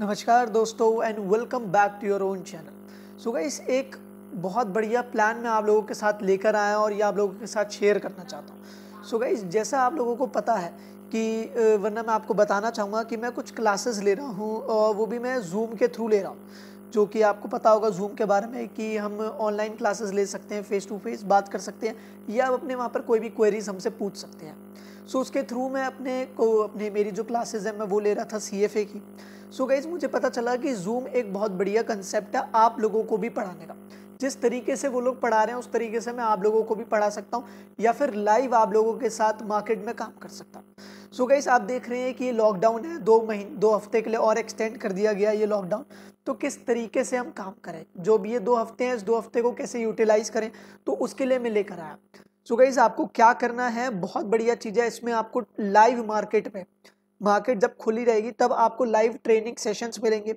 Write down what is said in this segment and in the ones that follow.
नमस्कार दोस्तों and welcome back to your own channel so guys एक बहुत बढ़िया प्लान मैं आप लोगों के साथ लेकर आया और ये आप लोगों के साथ शेयर करना चाहता हूँ सो गाइस जैसा आप लोगों को पता है कि वरना मैं आपको बताना चाहूँगा कि मैं कुछ क्लासेस ले रहा हूँ और वो भी मैं जूम के थ्रू ले रहा हूँ जो कि आपको पता होगा जूम के बारे में कि हम ऑनलाइन क्लासेस ले सकते हैं फ़ेस टू फेस बात कर सकते हैं या आप अपने वहाँ पर कोई भी क्वेरीज हमसे पूछ सकते हैं सो उसके थ्रू मैं अपने को अपने मेरी जो क्लासेज है मैं वो ले रहा था सी एफ ए की सो so गाइज मुझे पता चला कि जूम एक बहुत बढ़िया कंसेप्ट है आप लोगों को भी पढ़ाने का जिस तरीके से वो लोग पढ़ा रहे हैं उस तरीके से मैं आप लोगों को भी पढ़ा सकता हूँ या फिर लाइव आप लोगों के साथ मार्केट में काम कर सकता हूँ सो so आप देख रहे हैं कि ये लॉकडाउन है दो महीने दो हफ्ते के लिए और एक्सटेंड कर दिया गया ये लॉकडाउन तो किस तरीके से हम काम करें जो भी ये दो हफ्ते हैं इस दो हफ्ते को कैसे यूटिलाइज करें तो उसके लिए मैं लेकर आया सो गाइज आपको क्या करना है बहुत बढ़िया चीज़ है इसमें आपको लाइव मार्केट में मार्केट जब खुली रहेगी तब आपको लाइव ट्रेनिंग सेशंस मिलेंगे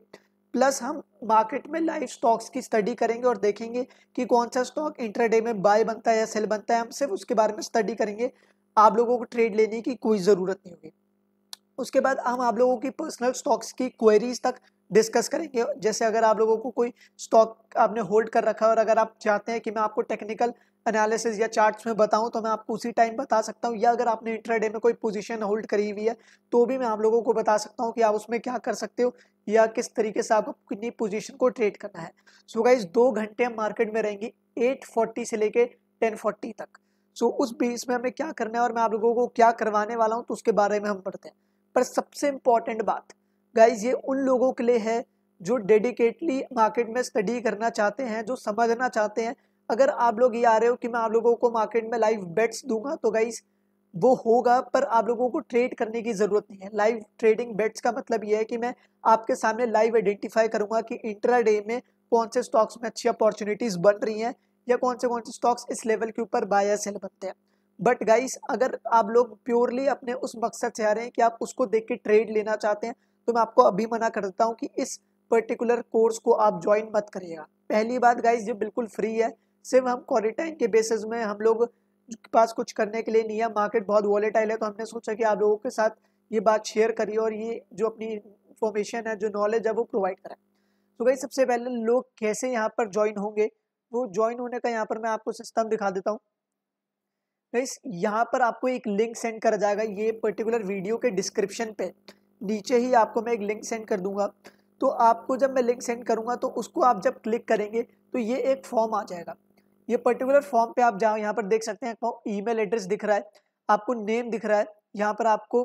प्लस हम मार्केट में लाइव स्टॉक्स की स्टडी करेंगे और देखेंगे कि कौन सा स्टॉक इंटरडे में बाय बनता है या सेल बनता है हम सिर्फ उसके बारे में स्टडी करेंगे आप लोगों को ट्रेड लेने की कोई ज़रूरत नहीं होगी उसके बाद हम आप लोगों की पर्सनल स्टॉक्स की क्वेरीज तक डिस्कस करेंगे जैसे अगर आप लोगों को कोई स्टॉक आपने होल्ड कर रखा है और अगर आप चाहते हैं कि मैं आपको टेक्निकल एनालिसिस या चार्ट्स में बताऊं तो मैं आपको उसी टाइम बता सकता हूं या अगर आपने इंट्राडे में कोई पोजीशन होल्ड करी हुई है तो भी मैं आप लोगों को बता सकता हूं कि आप उसमें क्या कर सकते हो या किस तरीके से आपको कितनी पोजीशन को ट्रेड करना है सो गाइज दो घंटे हम मार्केट में रहेंगी फोर्टी से लेके फोर्टी तक सो so उस बीच में हमें क्या करना है और मैं आप लोगों को क्या करवाने वाला हूँ तो उसके बारे में हम पढ़ते हैं पर सबसे इम्पॉर्टेंट बात गाइज ये उन लोगों के लिए है जो डेडिकेटली मार्केट में स्टडी करना चाहते हैं जो समझना चाहते हैं अगर आप लोग ये आ रहे हो कि मैं आप लोगों को मार्केट में लाइव बेट्स दूंगा तो गाइज वो होगा पर आप लोगों को ट्रेड करने की ज़रूरत नहीं है लाइव ट्रेडिंग बेट्स का मतलब ये है कि मैं आपके सामने लाइव आइडेंटिफाई करूंगा कि इंट्रा डे में कौन से स्टॉक्स में अच्छी अपॉर्चुनिटीज़ बन रही हैं या कौन से कौन से स्टॉक्स इस लेवल के ऊपर बाय या सेल बनते हैं बट गाइस अगर आप लोग प्योरली अपने उस मकसद से आ रहे हैं कि आप उसको देख के ट्रेड लेना चाहते हैं तो मैं आपको अभी मना कर देता हूँ कि इस पर्टिकुलर कोर्स को आप ज्वाइन मत करिएगा पहली बात गाइज ये बिल्कुल फ्री है सिर्फ हम क्वारंटाइन के बेसिस में हम लोग के पास कुछ करने के लिए नहीं है मार्केट बहुत वॉलेटाइल है तो हमने सोचा कि आप लोगों के साथ ये बात शेयर करिए और ये जो अपनी इन्फॉर्मेशन है जो नॉलेज है वो प्रोवाइड करें तो भाई सबसे पहले लोग कैसे यहाँ पर ज्वाइन होंगे वो ज्वाइन होने का यहाँ पर मैं आपको सिस्टम दिखा देता हूँ गाइस यहाँ पर आपको एक लिंक सेंड करा जाएगा ये पर्टिकुलर वीडियो के डिस्क्रिप्शन पे नीचे ही आपको मैं एक लिंक सेंड कर दूंगा तो आपको जब मैं लिंक सेंड करूँगा तो उसको आप जब क्लिक करेंगे तो ये एक फॉर्म आ जाएगा ये पर्टिकुलर फॉर्म पे आप जाओ यहाँ पर देख सकते हैं ईमेल एड्रेस दिख रहा है आपको नेम दिख रहा है यहाँ पर आपको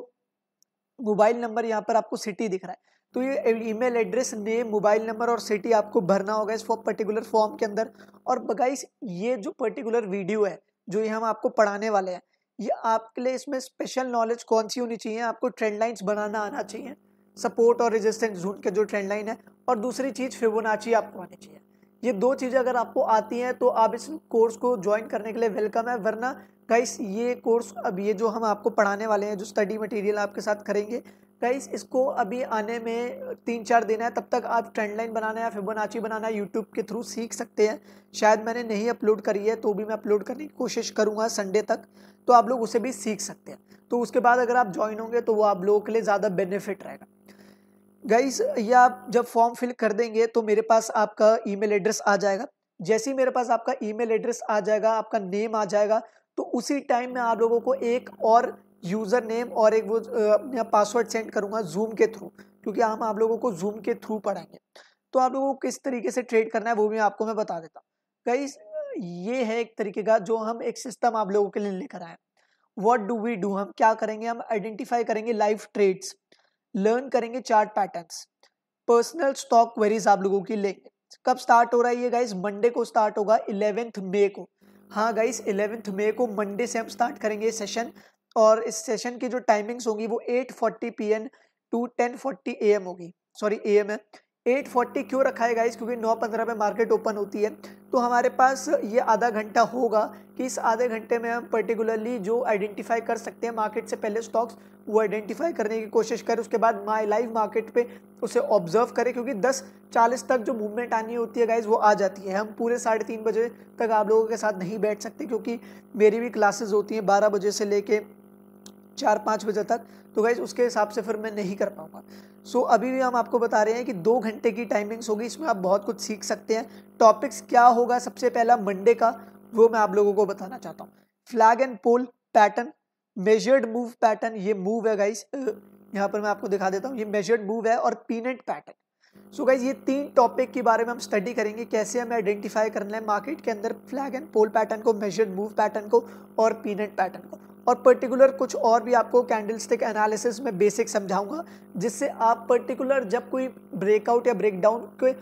मोबाइल नंबर यहाँ पर आपको सिटी दिख रहा है तो ये email address name mobile number और सिटी आपको भरना होगा इस पर्टिकुलर फॉर्म के अंदर और बगाइस ये जो पर्टिकुलर वीडियो है जो ये हम आपको पढ़ाने वाले हैं ये आपके लिए इसमें स्पेशल नॉलेज कौन सी होनी चाहिए आपको ट्रेंड लाइन्स बनाना आना चाहिए सपोर्ट और रेजिस्टेंस जून के जो ट्रेंड लाइन है और दूसरी चीज़ फिबोनाची आपको आनी चाहिए ये दो चीज़ें अगर आपको आती हैं तो आप इस कोर्स को ज्वाइन करने के लिए वेलकम है वरना कैस ये कोर्स अब ये जो हम आपको पढ़ाने वाले हैं जो स्टडी मटेरियल आपके साथ करेंगे कैस इसको अभी आने में तीन चार दिन है तब तक आप ट्रेंड लाइन बनाना है फिबोनाची बनाना है यूट्यूब के थ्रू सीख सकते हैं शायद मैंने नहीं अपलोड करी है तो भी मैं अपलोड करने की कोशिश करूँगा संडे तक तो आप लोग उसे भी सीख सकते हैं तो उसके बाद अगर आप ज्वाइन होंगे तो वो आप लोगों के लिए ज़्यादा बेनिफिट रहेगा गाइस ये आप जब फॉर्म फिल कर देंगे तो मेरे पास आपका ईमेल एड्रेस आ जाएगा जैसे ही मेरे पास आपका ईमेल एड्रेस आ जाएगा आपका नेम आ जाएगा तो उसी टाइम में आप लोगों को एक और यूज़र नेम और एक वो अपना पासवर्ड सेंड करूँगा जूम के थ्रू क्योंकि हम आप लोगों को जूम के थ्रू पढ़ाएंगे तो आप लोगों को किस तरीके से ट्रेड करना है वो भी आपको मैं बता देता हूँ गाइस ये है एक तरीके का जो हम एक सिस्टम आप लोगों के लिए लेकर आए वॉट डू वी डू हम क्या करेंगे हम आइडेंटिफाई करेंगे लाइव ट्रेड्स लर्न करेंगे chart patterns personal stock queries आप लोगों की लेंगे कब स्टार्ट हो रहा है ये गाइस मंडे को स्टार्ट होगा इलेवेंथ मे को हाँ गाइस इलेवेंथ मे को मंडे से हम स्टार्ट करेंगे सेशन और इस सेशन की जो टाइमिंग्स होंगी वो 8:40 forty P M to ten forty A M होगी सॉरी ए एम है एट फोर्टी क्यों रखा है गाइस क्योंकि नौ पंद्रह पे मार्केट ओपन होती है तो हमारे पास ये आधा घंटा होगा कि इस आधे घंटे में हम पर्टिकुलरली जो आइडेंटिफाई कर सकते हैं मार्केट से पहले स्टॉक्स वो आइडेंटिफाई करने की कोशिश करे उसके बाद माई लाइव मार्केट पे उसे ऑब्जर्व करें क्योंकि दस चालीस तक जो मूवमेंट आनी होती है गाइज वो आ जाती है हम पूरे साढ़े तीन बजे तक आप लोगों के साथ नहीं बैठ सकते क्योंकि मेरी भी क्लासेज होती हैं बारह बजे से लेके चार पाँच बजे तक तो गाइज उसके हिसाब से फिर मैं नहीं कर पाऊँगा सो so, अभी भी हम आपको बता रहे हैं कि दो घंटे की टाइमिंग्स होगी इसमें आप बहुत कुछ सीख सकते हैं टॉपिक्स क्या होगा सबसे पहला मंडे का वो मैं आप लोगों को बताना चाहता हूँ flag and pole pattern measured move pattern ये मूव है गाइस यहाँ पर मैं आपको दिखा देता हूँ ये मेजर्ड मूव है और pennant pattern so so guys ये तीन टॉपिक के बारे में हम स्टडी करेंगे कैसे हमें आइडेंटिफाई करना है मार्केट के अंदर फ्लैग एंड पोल पैटर्न को मेजर्ड मूव पैटर्न को और पीनेट पैटर्न को और पर्टिकुलर कुछ और भी आपको कैंडल स्टिक एनालिसिस में बेसिक समझाऊंगा जिससे आप पर्टिकुलर जब कोई ब्रेकआउट या ब्रेकडाउन के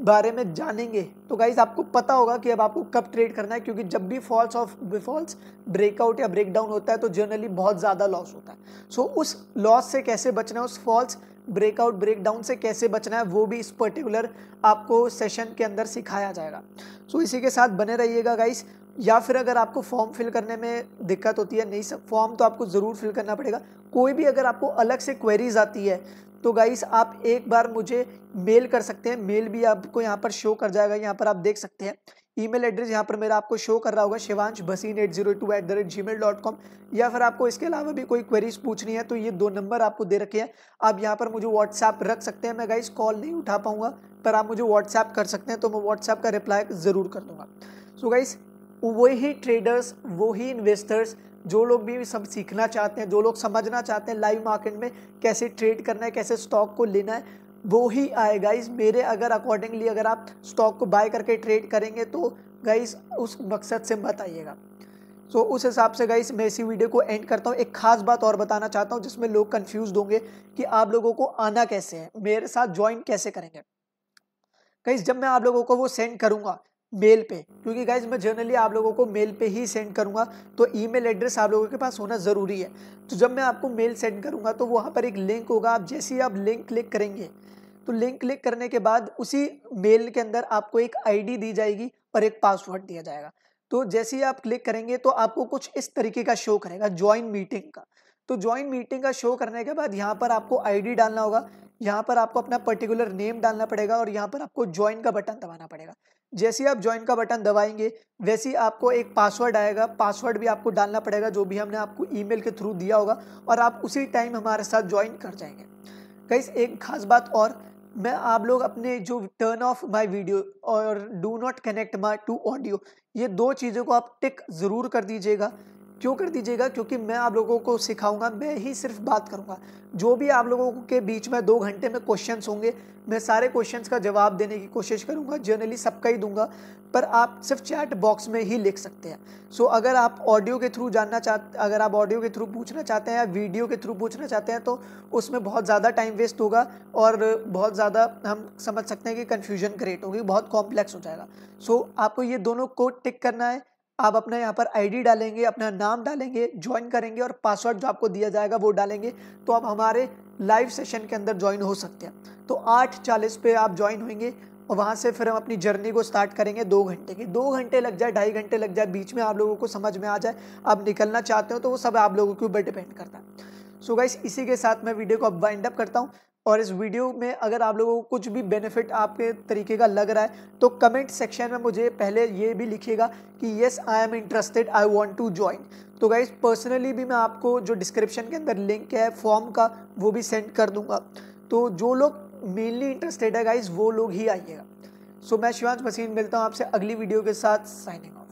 बारे में जानेंगे तो गाइज आपको पता होगा कि अब आपको कब ट्रेड करना है क्योंकि जब भी फॉल्स ऑफ बिफॉल्स ब्रेकआउट या ब्रेकडाउन होता है तो जनरली बहुत ज़्यादा लॉस होता है सो so, उस लॉस से कैसे बचना है उस फॉल्स ब्रेकआउट ब्रेकडाउन से कैसे बचना है वो भी इस पर्टिकुलर आपको सेशन के अंदर सिखाया जाएगा सो so, इसी के साथ बने रहिएगा गाइस या फिर अगर आपको फॉर्म फिल करने में दिक्कत होती है नहीं सब फॉर्म तो आपको ज़रूर फिल करना पड़ेगा कोई भी अगर आपको अलग से क्वेरीज आती है तो गाइस आप एक बार मुझे मेल कर सकते हैं मेल भी आपको यहाँ पर शो कर जाएगा यहाँ पर आप देख सकते हैं ईमेल एड्रेस यहाँ पर मेरा आपको शो कर रहा होगा Shivansh Bhasin at zero two eight the rate Gmail dot com या फिर आपको इसके अलावा भी कोई क्वेरीज पूछनी है तो ये दो नंबर आपको दे रखे हैं आप यहाँ पर मुझे व्हाट्सएप रख सकते हैं मैं गाइस कॉल नहीं उठा पाऊँगा पर आप मुझे व्हाट्सएप कर सकते हैं तो मैं व्हाट्सएप का रिप्लाई ज़रूर कर दूँगा सो so गाइस वही ट्रेडर्स वही इन्वेस्टर्स जो लोग भी सब सीखना चाहते हैं जो लोग समझना चाहते हैं लाइव मार्केट में कैसे ट्रेड करना है कैसे स्टॉक को लेना है वो ही आए गाइज मेरे अगर अकॉर्डिंगली अगर आप स्टॉक को बाय करके ट्रेड करेंगे तो गाइज उस मकसद से मत आइएगा सो उस हिसाब से गाइस मैं इसी वीडियो को एंड करता हूँ एक खास बात और बताना चाहता हूँ जिसमें लोग कंफ्यूज होंगे कि आप लोगों को आना कैसे है मेरे साथ ज्वाइन कैसे करेंगे गाइस जब मैं आप लोगों को वो सेंड करूँगा मेल पे क्योंकि गाइज मैं जनरली आप लोगों को मेल पे ही सेंड करूंगा तो ईमेल एड्रेस आप लोगों के पास होना ज़रूरी है तो जब मैं आपको मेल सेंड करूँगा तो वहाँ पर एक लिंक होगा आप जैसे ही आप लिंक क्लिक करेंगे तो लिंक क्लिक करने के बाद उसी मेल के अंदर आपको एक आईडी दी जाएगी और एक पासवर्ड दिया जाएगा तो जैसे ही आप क्लिक करेंगे तो आपको कुछ इस तरीके का शो करेगा ज्वाइन मीटिंग का तो ज्वाइन मीटिंग का शो करने के बाद यहाँ पर आपको आई डालना होगा यहाँ पर आपको अपना पर्टिकुलर नेम डालना पड़ेगा और यहाँ पर आपको ज्वाइन का बटन दबाना पड़ेगा जैसे ही आप ज्वाइन का बटन दबाएंगे वैसे ही आपको एक पासवर्ड आएगा पासवर्ड भी आपको डालना पड़ेगा जो भी हमने आपको ईमेल के थ्रू दिया होगा और आप उसी टाइम हमारे साथ ज्वाइन कर जाएंगे कई एक खास बात और मैं आप लोग अपने जो टर्न ऑफ माय वीडियो और do not connect my to audio ये दो चीज़ों को आप टिक ज़रूर कर दीजिएगा क्यों कर दीजिएगा क्योंकि मैं आप लोगों को सिखाऊंगा मैं ही सिर्फ बात करूंगा जो भी आप लोगों के बीच में दो घंटे में क्वेश्चंस होंगे मैं सारे क्वेश्चंस का जवाब देने की कोशिश करूंगा जनरली सबका ही दूंगा पर आप सिर्फ चैट बॉक्स में ही लिख सकते हैं सो अगर आप ऑडियो के थ्रू जानना चाहते अगर आप ऑडियो के थ्रू पूछना चाहते हैं या वीडियो के थ्रू पूछना चाहते हैं तो उसमें बहुत ज़्यादा टाइम वेस्ट होगा और बहुत ज़्यादा हम समझ सकते हैं कि कन्फ्यूजन क्रिएट होगी बहुत कॉम्प्लेक्स हो जाएगा सो आपको ये दोनों को टिक करना है आप अपना यहाँ पर आईडी डालेंगे अपना नाम डालेंगे ज्वाइन करेंगे और पासवर्ड जो आपको दिया जाएगा वो डालेंगे तो आप हमारे लाइव सेशन के अंदर ज्वाइन हो सकते हैं तो आठ चालीस पे आप ज्वाइन होंगे और वहाँ से फिर हम अपनी जर्नी को स्टार्ट करेंगे दो घंटे की दो घंटे लग जाए ढाई घंटे लग जाए बीच में आप लोगों को समझ में आ जाए आप निकलना चाहते हो तो वो सब आप लोगों के ऊपर डिपेंड करता है सो so गाइस इसी के साथ मैं वीडियो को अब वाइंड अप करता हूँ और इस वीडियो में अगर आप लोगों को कुछ भी बेनिफिट आपके तरीके का लग रहा है तो कमेंट सेक्शन में मुझे पहले ये भी लिखिएगा कि yes I am interested I want to join तो गाइज पर्सनली भी मैं आपको जो डिस्क्रिप्शन के अंदर लिंक है फॉर्म का वो भी सेंड कर दूंगा तो जो लोग मेनली इंटरेस्टेड है गाइज वो लोग ही आइएगा सो so, मैं शिवांश मसीन मिलता हूँ आपसे अगली वीडियो के साथ साइनिंग